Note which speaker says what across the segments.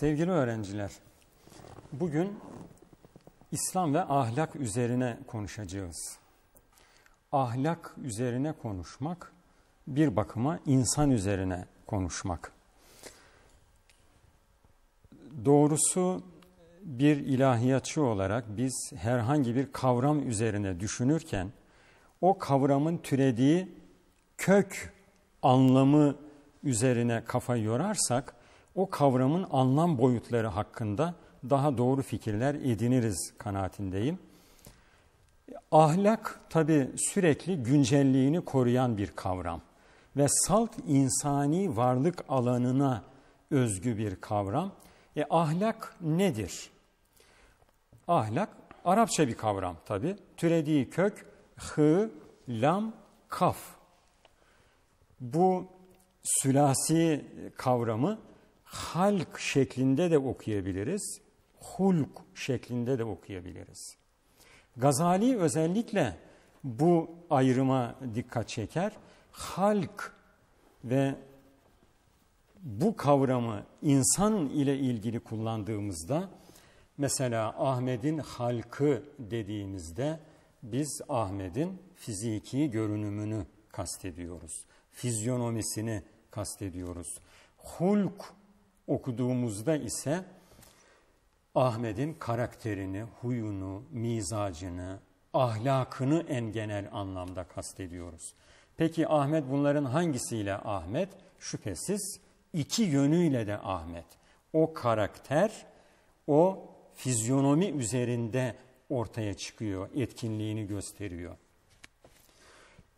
Speaker 1: Sevgili öğrenciler, bugün İslam ve ahlak üzerine konuşacağız. Ahlak üzerine konuşmak bir bakıma insan üzerine konuşmak. Doğrusu bir ilahiyatçı olarak biz herhangi bir kavram üzerine düşünürken o kavramın türediği kök anlamı üzerine kafa yorarsak o kavramın anlam boyutları hakkında daha doğru fikirler ediniriz kanaatindeyim. Ahlak tabi sürekli güncelliğini koruyan bir kavram ve salt insani varlık alanına özgü bir kavram. E ahlak nedir? Ahlak Arapça bir kavram tabi. Türediği kök hı, lam, kaf. Bu sülasi kavramı halk şeklinde de okuyabiliriz, hulk şeklinde de okuyabiliriz. Gazali özellikle bu ayrıma dikkat çeker. Halk ve bu kavramı insan ile ilgili kullandığımızda mesela Ahmet'in halkı dediğimizde biz Ahmet'in fiziki görünümünü kastediyoruz. Fizyonomisini kastediyoruz. Hulk okuduğumuzda ise Ahmet'in karakterini, huyunu, mizacını, ahlakını en genel anlamda kastediyoruz. Peki Ahmet bunların hangisiyle Ahmet? Şüphesiz iki yönüyle de Ahmet. O karakter, o fizyonomi üzerinde ortaya çıkıyor, etkinliğini gösteriyor.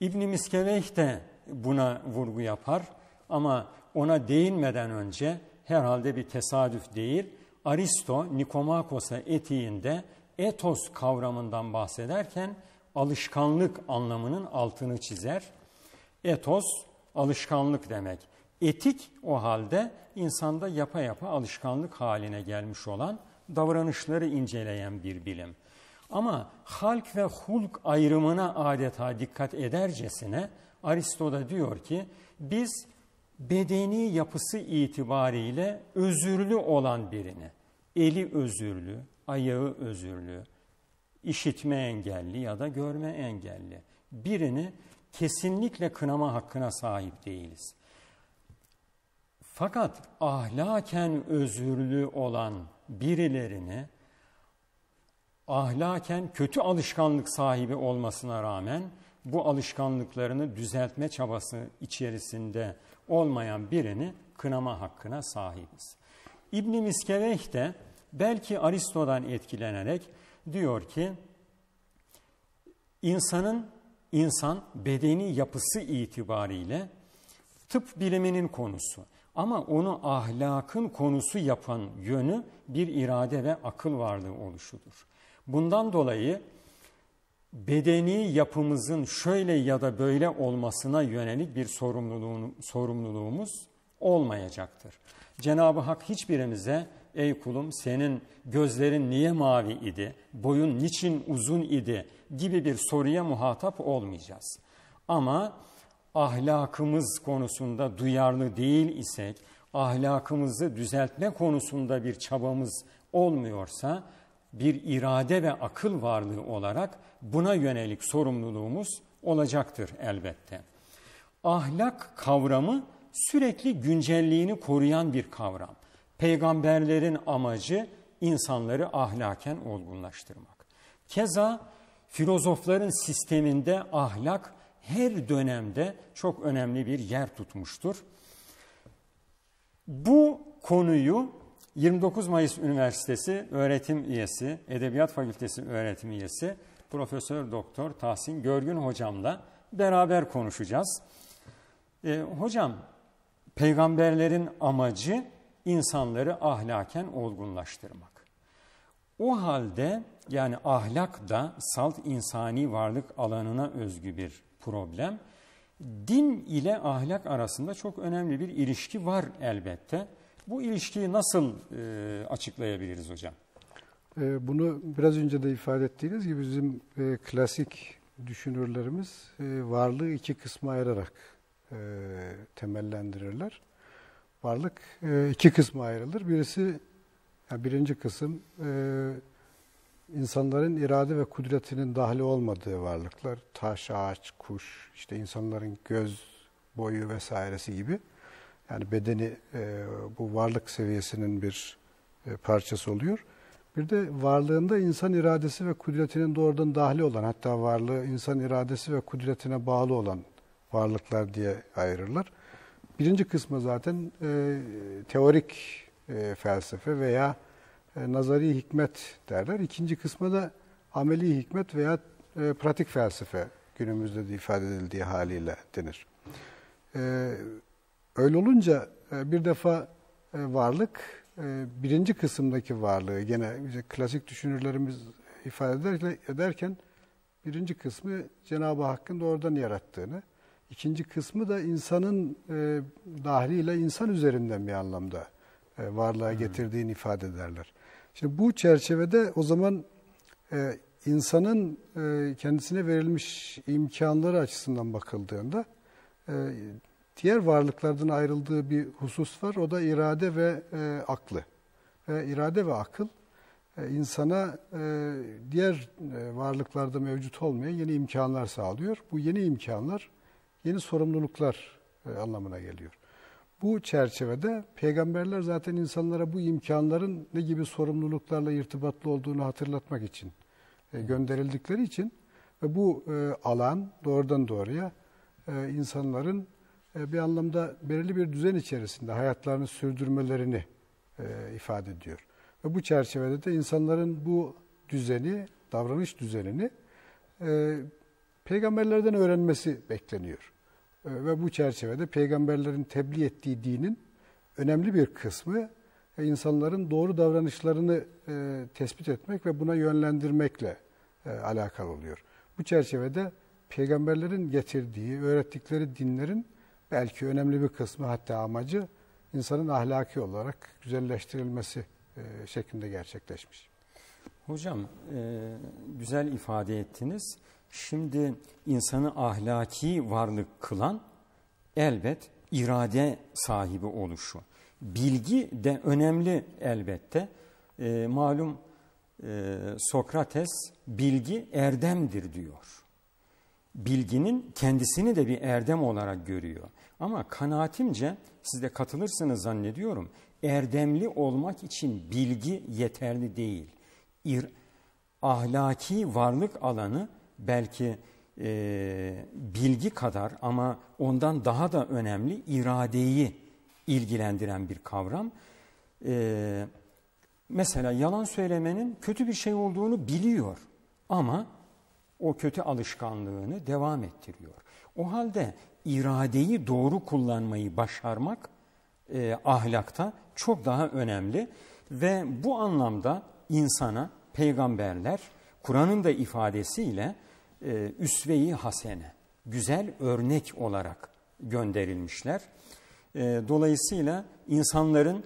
Speaker 1: İbn Miskeveh de buna vurgu yapar ama ona değinmeden önce herhalde bir tesadüf değil. Aristo Nikomakos'a etiğinde etos kavramından bahsederken alışkanlık anlamının altını çizer. Etos alışkanlık demek. Etik o halde insanda yapa yapa alışkanlık haline gelmiş olan davranışları inceleyen bir bilim. Ama halk ve hulk ayrımına adeta dikkat edercesine Aristo da diyor ki biz bedeni yapısı itibariyle özürlü olan birini, eli özürlü, ayağı özürlü, işitme engelli ya da görme engelli birini kesinlikle kınama hakkına sahip değiliz. Fakat ahlaken özürlü olan birilerini ahlaken kötü alışkanlık sahibi olmasına rağmen bu alışkanlıklarını düzeltme çabası içerisinde olmayan birini kınama hakkına sahibiz. İbn Miskeveh de belki Aristo'dan etkilenerek diyor ki insanın insan bedeni yapısı itibariyle tıp biliminin konusu ama onu ahlakın konusu yapan yönü bir irade ve akıl varlığı oluşudur. Bundan dolayı bedeni yapımızın şöyle ya da böyle olmasına yönelik bir sorumluluğumuz olmayacaktır. Cenab-ı Hak hiçbirimize ey kulum senin gözlerin niye mavi idi, boyun niçin uzun idi gibi bir soruya muhatap olmayacağız. Ama ahlakımız konusunda duyarlı değil isek, ahlakımızı düzeltme konusunda bir çabamız olmuyorsa bir irade ve akıl varlığı olarak buna yönelik sorumluluğumuz olacaktır elbette. Ahlak kavramı sürekli güncelliğini koruyan bir kavram. Peygamberlerin amacı insanları ahlaken olgunlaştırmak. Keza filozofların sisteminde ahlak her dönemde çok önemli bir yer tutmuştur. Bu konuyu 29 Mayıs Üniversitesi öğretim üyesi, Edebiyat Fakültesi öğretim üyesi Profesör Doktor Tahsin Görgün hocamla beraber konuşacağız. E, hocam, peygamberlerin amacı insanları ahlaken olgunlaştırmak. O halde yani ahlak da salt insani varlık alanına özgü bir problem. Din ile ahlak arasında çok önemli bir ilişki var elbette. Bu ilişkiyi nasıl e, açıklayabiliriz hocam?
Speaker 2: E, bunu biraz önce de ifade ettiğiniz gibi bizim e, klasik düşünürlerimiz e, varlığı iki kısma ayırarak e, temellendirirler. Varlık e, iki kısma ayrılır. Birisi, yani birinci kısım e, insanların irade ve kudretinin dahli olmadığı varlıklar. Taş, ağaç, kuş, işte insanların göz, boyu vesairesi gibi. Yani bedeni e, bu varlık seviyesinin bir e, parçası oluyor. Bir de varlığında insan iradesi ve kudretinin doğrudan dahli olan hatta varlığı insan iradesi ve kudretine bağlı olan varlıklar diye ayırırlar. Birinci kısmı zaten e, teorik e, felsefe veya e, nazari hikmet derler. İkinci kısmı da ameli hikmet veya e, pratik felsefe günümüzde de ifade edildiği haliyle denir. E, Öyle olunca e, bir defa e, varlık e, birinci kısımdaki varlığı gene klasik düşünürlerimiz ifade ederken birinci kısmı Cenab-ı Hakk'ın doğrudan yarattığını, ikinci kısmı da insanın e, insan üzerinden bir anlamda varlığa hmm. getirdiğini ifade ederler. Şimdi bu çerçevede o zaman insanın kendisine verilmiş imkanları açısından bakıldığında diğer varlıklardan ayrıldığı bir husus var. O da irade ve e, aklı. Ve irade ve akıl e, insana e, diğer e, varlıklarda mevcut olmayan yeni imkanlar sağlıyor. Bu yeni imkanlar yeni sorumluluklar e, anlamına geliyor. Bu çerçevede peygamberler zaten insanlara bu imkanların ne gibi sorumluluklarla irtibatlı olduğunu hatırlatmak için e, gönderildikleri için ve bu e, alan doğrudan doğruya e, insanların e, bir anlamda belirli bir düzen içerisinde hayatlarını sürdürmelerini e, ifade ediyor. Ve bu çerçevede de insanların bu düzeni, davranış düzenini e, peygamberlerden öğrenmesi bekleniyor. Ve bu çerçevede peygamberlerin tebliğ ettiği dinin önemli bir kısmı insanların doğru davranışlarını tespit etmek ve buna yönlendirmekle alakalı oluyor. Bu çerçevede peygamberlerin getirdiği, öğrettikleri dinlerin belki önemli bir kısmı hatta amacı insanın ahlaki olarak güzelleştirilmesi e, şeklinde gerçekleşmiş. Hocam e,
Speaker 1: güzel ifade ettiniz. Şimdi insanı ahlaki varlık kılan elbet irade sahibi oluşu. Bilgi de önemli elbette. E, malum Sokrates bilgi erdemdir diyor. Bilginin kendisini de bir erdem olarak görüyor. Ama kanaatimce siz de katılırsınız zannediyorum. Erdemli olmak için bilgi yeterli değil. İr, ahlaki varlık alanı belki e, bilgi kadar ama ondan daha da önemli iradeyi ilgilendiren bir kavram. E, mesela yalan söylemenin kötü bir şey olduğunu biliyor ama o kötü alışkanlığını devam ettiriyor. O halde iradeyi doğru kullanmayı başarmak e, ahlakta çok daha önemli. Ve bu anlamda insana peygamberler Kur'an'ın da ifadesiyle e, üsve-i hasene, güzel örnek olarak gönderilmişler. E, dolayısıyla insanların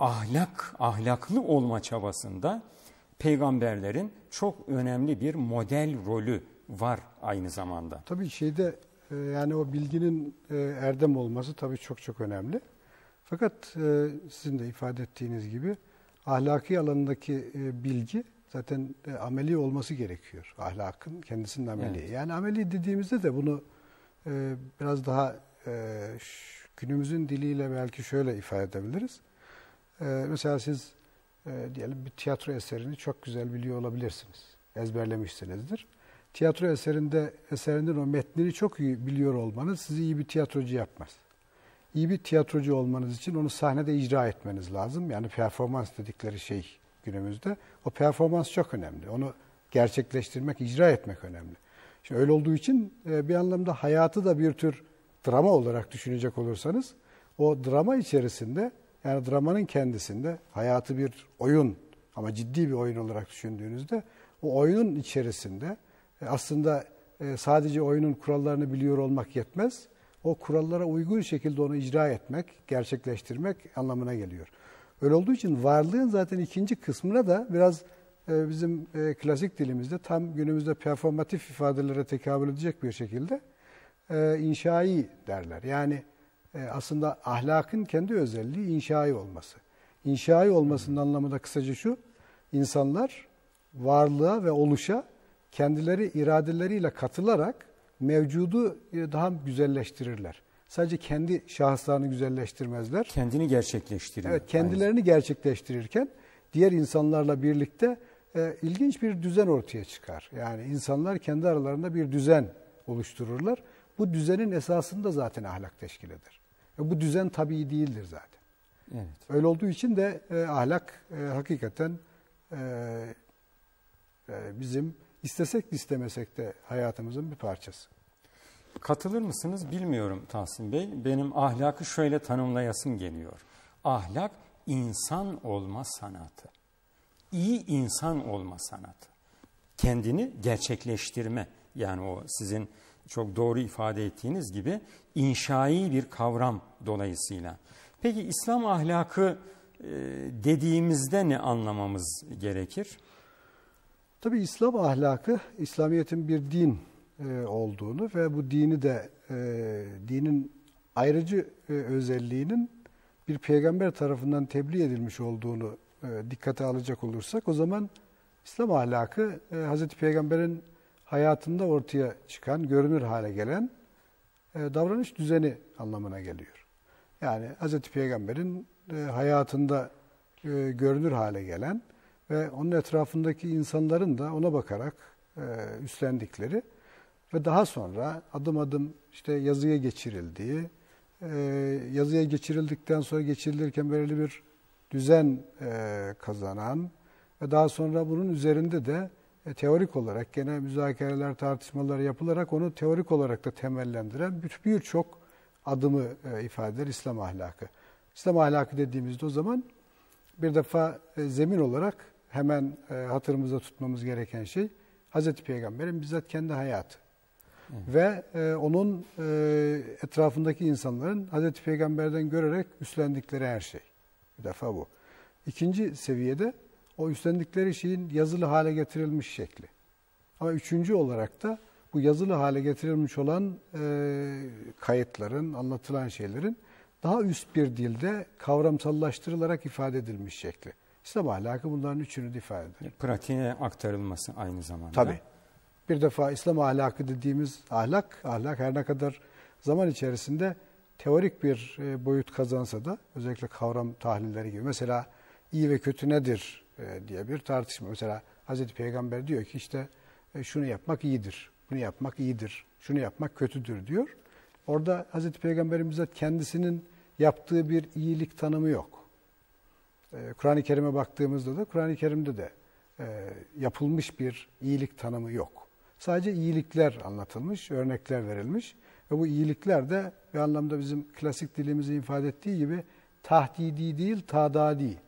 Speaker 1: ahlak, ahlaklı olma çabasında peygamberlerin çok önemli bir model rolü var aynı zamanda.
Speaker 2: Tabii şeyde ee, yani o bilginin e, erdem olması tabii çok çok önemli. Fakat e, sizin de ifade ettiğiniz gibi ahlaki alanındaki e, bilgi zaten e, ameli olması gerekiyor. Ahlakın kendisinin ameli. Evet. Yani ameli dediğimizde de bunu biraz daha günümüzün diliyle belki şöyle ifade edebiliriz. mesela siz diyelim bir tiyatro eserini çok güzel biliyor olabilirsiniz. Ezberlemişsinizdir tiyatro eserinde eserinin o metnini çok iyi biliyor olmanız sizi iyi bir tiyatrocu yapmaz. İyi bir tiyatrocu olmanız için onu sahnede icra etmeniz lazım. Yani performans dedikleri şey günümüzde. O performans çok önemli. Onu gerçekleştirmek, icra etmek önemli. Şimdi öyle olduğu için e, bir anlamda hayatı da bir tür drama olarak düşünecek olursanız o drama içerisinde yani dramanın kendisinde hayatı bir oyun ama ciddi bir oyun olarak düşündüğünüzde o oyunun içerisinde e, aslında e, sadece oyunun kurallarını biliyor olmak yetmez. O kurallara uygun şekilde onu icra etmek, gerçekleştirmek anlamına geliyor. Öyle olduğu için varlığın zaten ikinci kısmına da biraz e, bizim klasik dilimizde tam günümüzde performatif ifadelere tekabül edecek bir şekilde inşai derler. Yani aslında ahlakın kendi özelliği inşai olması. İnşai olmasının hmm. anlamı da kısaca şu, insanlar varlığa ve oluşa kendileri iradeleriyle katılarak mevcudu e, daha güzelleştirirler. Sadece kendi şahıslarını güzelleştirmezler. Kendini gerçekleştirirler. Evet, kendilerini Aynen. gerçekleştirirken diğer insanlarla birlikte e, ilginç bir düzen ortaya çıkar. Yani insanlar kendi aralarında bir düzen oluştururlar. Bu düzenin esasında zaten ahlak teşkil eder. E, bu düzen tabii değildir zaten. Evet. Öyle olduğu için de e, ahlak e, hakikaten e, e, bizim istesek de istemesek de hayatımızın bir parçası. Katılır
Speaker 1: mısınız bilmiyorum Tahsin Bey. Benim ahlakı şöyle tanımlayasım geliyor. Ahlak insan olma sanatı. İyi insan olma sanatı. Kendini gerçekleştirme. Yani o sizin çok doğru ifade ettiğiniz gibi inşai bir kavram dolayısıyla. Peki İslam ahlakı e, dediğimizde ne anlamamız gerekir?
Speaker 2: Tabi İslam ahlakı, İslamiyet'in bir din e, olduğunu ve bu dini de e, dinin ayrıcı e, özelliğinin bir peygamber tarafından tebliğ edilmiş olduğunu dikkate alacak olursak o zaman İslam ahlakı e, Hz. Peygamber'in hayatında ortaya çıkan, görünür hale gelen davranış düzeni anlamına geliyor. Yani Hz. Peygamber'in hayatında görünür hale gelen ve onun etrafındaki insanların da ona bakarak e, üstlendikleri ve daha sonra adım adım işte yazıya geçirildiği, e, yazıya geçirildikten sonra geçirilirken belirli bir düzen e, kazanan ve daha sonra bunun üzerinde de e, teorik olarak gene müzakereler, tartışmalar yapılarak onu teorik olarak da temellendiren birçok bir adımı e, ifade eder İslam ahlakı. İslam ahlakı dediğimizde o zaman bir defa e, zemin olarak hemen e, hatırımızda tutmamız gereken şey Hazreti Peygamber'in bizzat kendi hayatı. Ve e, onun e, etrafındaki insanların Hazreti Peygamber'den görerek üstlendikleri her şey. Bir defa bu. İkinci seviyede o üstlendikleri şeyin yazılı hale getirilmiş şekli. Ama üçüncü olarak da bu yazılı hale getirilmiş olan e, kayıtların, anlatılan şeylerin daha üst bir dilde kavramsallaştırılarak ifade edilmiş şekli. İslam ahlakı bunların üçünü de ifade
Speaker 1: eder. Pratiğe aktarılması aynı zamanda. Tabii.
Speaker 2: Bir defa İslam ahlakı dediğimiz ahlak, ahlak her ne kadar zaman içerisinde teorik bir e, boyut kazansa da özellikle kavram tahlilleri gibi. Mesela iyi ve kötü nedir e, diye bir tartışma. Mesela Hazreti Peygamber diyor ki işte e, şunu yapmak iyidir, bunu yapmak iyidir, şunu yapmak kötüdür diyor. Orada Hazreti Peygamberimiz kendisinin yaptığı bir iyilik tanımı yok. Ee, Kur'an-ı Kerim'e baktığımızda da Kur'an-ı Kerim'de de e, yapılmış bir iyilik tanımı yok. Sadece iyilikler anlatılmış, örnekler verilmiş ve bu iyilikler de bir anlamda bizim klasik dilimizi ifade ettiği gibi tahdidi değil, tadadi.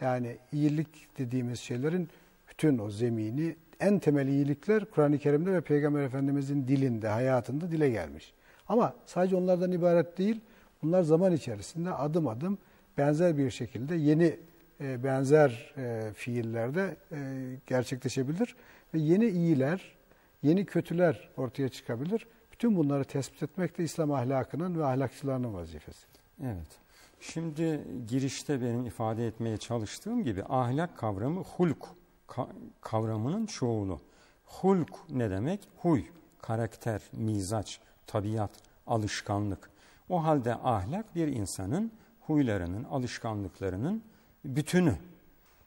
Speaker 2: Yani iyilik dediğimiz şeylerin bütün o zemini, en temel iyilikler Kur'an-ı Kerim'de ve Peygamber Efendimiz'in dilinde, hayatında dile gelmiş. Ama sadece onlardan ibaret değil, bunlar zaman içerisinde adım adım benzer bir şekilde yeni e, benzer e, fiillerde e, gerçekleşebilir ve yeni iyiler, yeni kötüler ortaya çıkabilir. Bütün bunları tespit etmek de İslam ahlakının ve ahlakçılarının vazifesi. Evet. Şimdi
Speaker 1: girişte benim ifade etmeye çalıştığım gibi ahlak kavramı hulk kavramının çoğulu. Hulk ne demek? Huy, karakter, mizaç, tabiat, alışkanlık. O halde ahlak bir insanın huylarının, alışkanlıklarının bütünü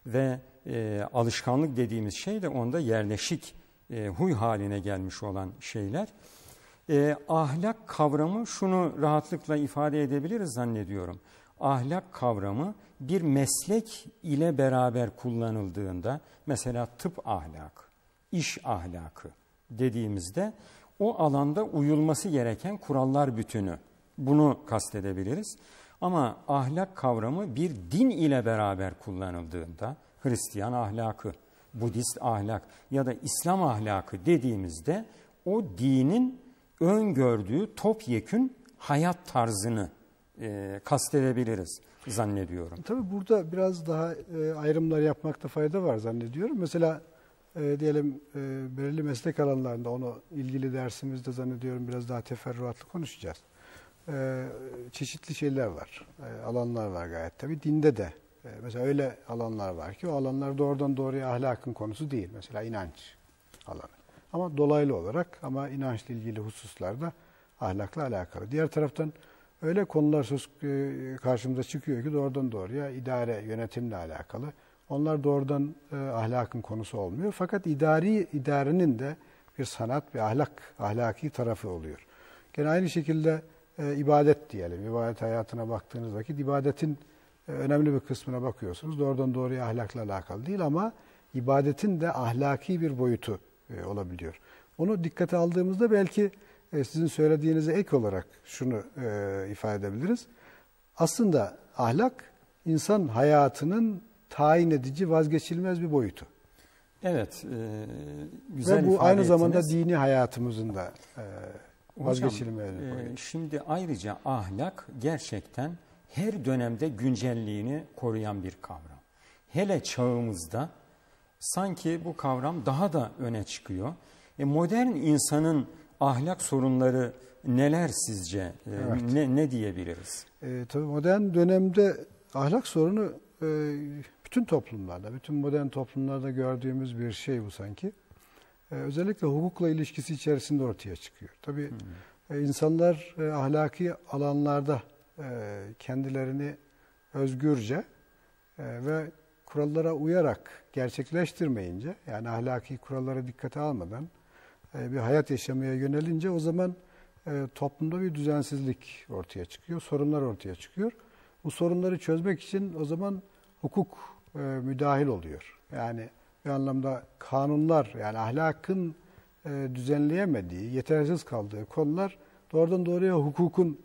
Speaker 1: ve e, alışkanlık dediğimiz şey de onda yerleşik e, huy haline gelmiş olan şeyler. E, ahlak kavramı şunu rahatlıkla ifade edebiliriz zannediyorum. Ahlak kavramı bir meslek ile beraber kullanıldığında mesela tıp ahlak, iş ahlakı dediğimizde o alanda uyulması gereken kurallar bütünü bunu kastedebiliriz. Ama ahlak kavramı bir din ile beraber kullanıldığında Hristiyan ahlakı, Budist ahlak ya da İslam ahlakı dediğimizde o dinin öngördüğü topyekün hayat tarzını e, kastedebiliriz zannediyorum.
Speaker 2: E, tabii burada biraz daha e, ayrımlar yapmakta fayda var zannediyorum. Mesela e, diyelim e, belirli meslek alanlarında onu ilgili dersimizde zannediyorum biraz daha teferruatlı konuşacağız. Ee, çeşitli şeyler var, ee, alanlar var gayet tabi. Dinde de ee, mesela öyle alanlar var ki o alanlar doğrudan doğruya ahlakın konusu değil. Mesela inanç alanı. Ama dolaylı olarak ama inançla ilgili hususlarda ahlakla alakalı. Diğer taraftan öyle konular söz e, karşımıza çıkıyor ki doğrudan doğruya idare, yönetimle alakalı. Onlar doğrudan e, ahlakın konusu olmuyor. Fakat idari idarenin de bir sanat bir ahlak, ahlaki tarafı oluyor. Gene aynı şekilde e, ibadet diyelim. İbadet hayatına baktığınız vakit ibadetin e, önemli bir kısmına bakıyorsunuz. Doğrudan doğruya ahlakla alakalı değil ama ibadetin de ahlaki bir boyutu e, olabiliyor. Onu dikkate aldığımızda belki e, sizin söylediğinize ek olarak şunu e, ifade edebiliriz. Aslında ahlak insan hayatının tayin edici vazgeçilmez bir boyutu. Evet, e, güzel Ve bu aynı ettiniz. zamanda dini hayatımızın da e, vazgeçilmeyen.
Speaker 1: E, şimdi ayrıca ahlak gerçekten her dönemde güncelliğini koruyan bir kavram. Hele çağımızda sanki bu kavram daha da öne çıkıyor. E, modern insanın ahlak sorunları neler sizce? E, evet. Ne, ne diyebiliriz?
Speaker 2: E, tabii modern dönemde ahlak sorunu e, bütün toplumlarda, bütün modern toplumlarda gördüğümüz bir şey bu sanki. Ee, özellikle hukukla ilişkisi içerisinde ortaya çıkıyor. Tabii hmm. e, insanlar e, ahlaki alanlarda e, kendilerini özgürce e, ve kurallara uyarak gerçekleştirmeyince yani ahlaki kurallara dikkate almadan bir hayat yaşamaya yönelince o zaman toplumda bir düzensizlik ortaya çıkıyor, sorunlar ortaya çıkıyor. Bu sorunları çözmek için o zaman hukuk müdahil oluyor. Yani bir anlamda kanunlar yani ahlakın e, düzenleyemediği, yetersiz kaldığı konular doğrudan doğruya hukukun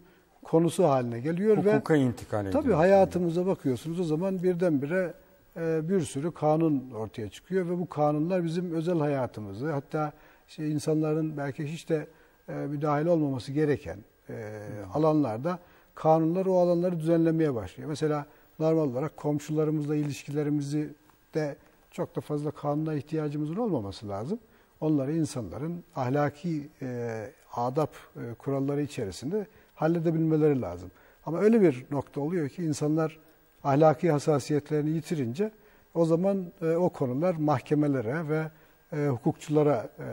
Speaker 2: konusu haline geliyor Hukuka ve
Speaker 1: intikal ediyor. Tabii
Speaker 2: hayatımıza yani. bakıyorsunuz o zaman birdenbire e, bir sürü kanun ortaya çıkıyor ve bu kanunlar bizim özel hayatımızı hatta işte insanların belki hiç de e, müdahil olmaması gereken e, alanlarda kanunlar o alanları düzenlemeye başlıyor. Mesela normal olarak komşularımızla ilişkilerimizi de çok da fazla kanuna ihtiyacımızın olmaması lazım. Onları insanların ahlaki e, adap e, kuralları içerisinde halledebilmeleri lazım. Ama öyle bir nokta oluyor ki insanlar ahlaki hassasiyetlerini yitirince o zaman e, o konular mahkemelere ve e, hukukçulara e,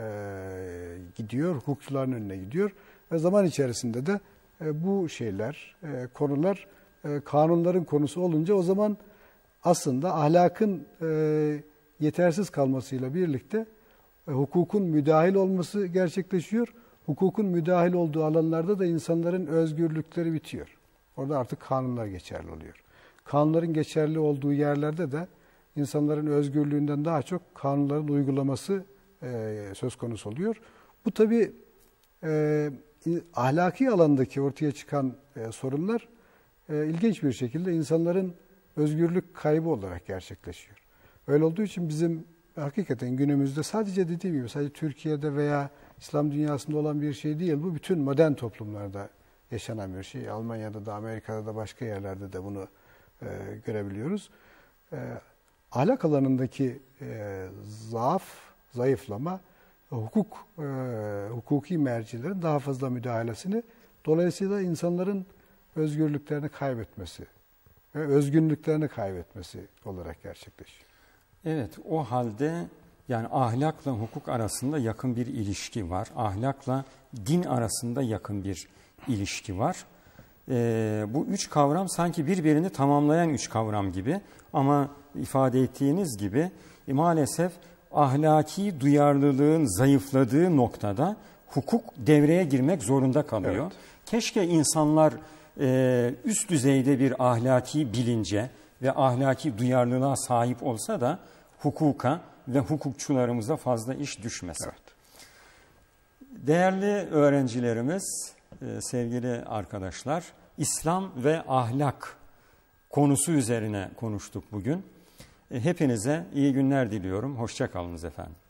Speaker 2: gidiyor, hukukçuların önüne gidiyor. Ve zaman içerisinde de e, bu şeyler, e, konular e, kanunların konusu olunca o zaman aslında ahlakın e, yetersiz kalmasıyla birlikte e, hukukun müdahil olması gerçekleşiyor. Hukukun müdahil olduğu alanlarda da insanların özgürlükleri bitiyor. Orada artık kanunlar geçerli oluyor. Kanunların geçerli olduğu yerlerde de insanların özgürlüğünden daha çok kanunların uygulaması e, söz konusu oluyor. Bu tabi e, ahlaki alandaki ortaya çıkan sorunlar ilginç bir şekilde insanların özgürlük kaybı olarak gerçekleşiyor. Öyle olduğu için bizim hakikaten günümüzde sadece dediğim gibi sadece Türkiye'de veya İslam dünyasında olan bir şey değil. Bu bütün modern toplumlarda yaşanan bir şey. Almanya'da da Amerika'da da başka yerlerde de bunu e, görebiliyoruz. E, ahlak alanındaki e, zaaf, zayıflama hukuk e, hukuki mercilerin daha fazla müdahalesini dolayısıyla insanların özgürlüklerini kaybetmesi ve özgünlüklerini kaybetmesi olarak gerçekleşiyor.
Speaker 1: Evet o halde yani ahlakla hukuk arasında yakın bir ilişki var. Ahlakla din arasında yakın bir ilişki var. Ee, bu üç kavram sanki birbirini tamamlayan üç kavram gibi ama ifade ettiğiniz gibi e, maalesef ahlaki duyarlılığın zayıfladığı noktada hukuk devreye girmek zorunda kalıyor. Evet. Keşke insanlar e, üst düzeyde bir ahlaki bilince, ve ahlaki duyarlılığa sahip olsa da hukuka ve hukukçularımıza fazla iş düşmesin. Evet. Değerli öğrencilerimiz, e, sevgili arkadaşlar, İslam ve ahlak konusu üzerine konuştuk bugün. E, hepinize iyi günler diliyorum. Hoşçakalınız efendim.